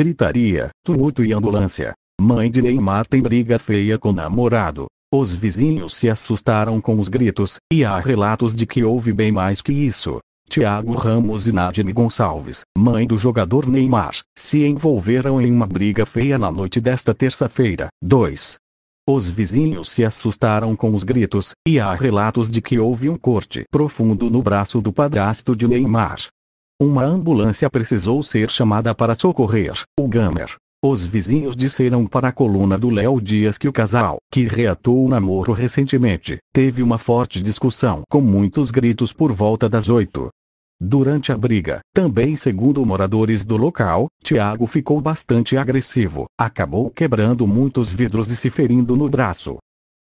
Gritaria, tumulto e ambulância. Mãe de Neymar tem briga feia com namorado. Os vizinhos se assustaram com os gritos, e há relatos de que houve bem mais que isso. Tiago Ramos e Nadine Gonçalves, mãe do jogador Neymar, se envolveram em uma briga feia na noite desta terça-feira. 2. Os vizinhos se assustaram com os gritos, e há relatos de que houve um corte profundo no braço do padrasto de Neymar. Uma ambulância precisou ser chamada para socorrer o Gamer. Os vizinhos disseram para a coluna do Léo Dias que o casal, que reatou o namoro recentemente, teve uma forte discussão com muitos gritos por volta das oito. Durante a briga, também segundo moradores do local, Tiago ficou bastante agressivo, acabou quebrando muitos vidros e se ferindo no braço.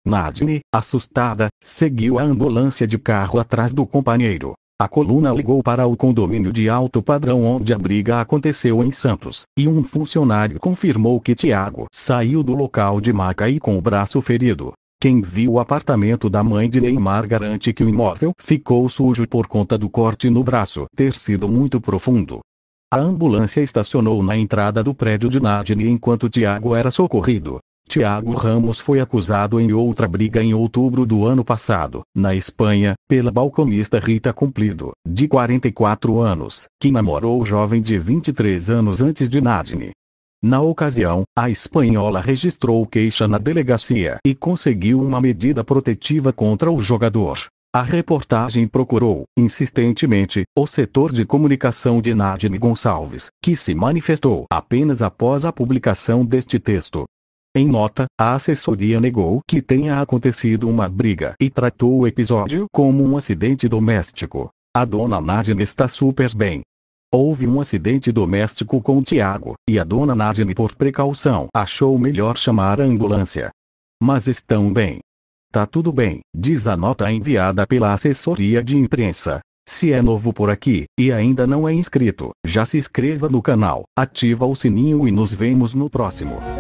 Nadine, assustada, seguiu a ambulância de carro atrás do companheiro, a coluna ligou para o condomínio de alto padrão onde a briga aconteceu em Santos, e um funcionário confirmou que Tiago saiu do local de maca e com o braço ferido. Quem viu o apartamento da mãe de Neymar garante que o imóvel ficou sujo por conta do corte no braço ter sido muito profundo. A ambulância estacionou na entrada do prédio de Nadine enquanto Tiago era socorrido. Tiago Ramos foi acusado em outra briga em outubro do ano passado, na Espanha, pela balconista Rita Cumplido, de 44 anos, que namorou o jovem de 23 anos antes de Nadine. Na ocasião, a espanhola registrou queixa na delegacia e conseguiu uma medida protetiva contra o jogador. A reportagem procurou, insistentemente, o setor de comunicação de Nadine Gonçalves, que se manifestou apenas após a publicação deste texto, em nota, a assessoria negou que tenha acontecido uma briga e tratou o episódio como um acidente doméstico. A dona Nadine está super bem. Houve um acidente doméstico com Tiago, e a dona Nadine, por precaução, achou melhor chamar a ambulância. Mas estão bem. Tá tudo bem, diz a nota enviada pela assessoria de imprensa. Se é novo por aqui e ainda não é inscrito, já se inscreva no canal, ativa o sininho e nos vemos no próximo.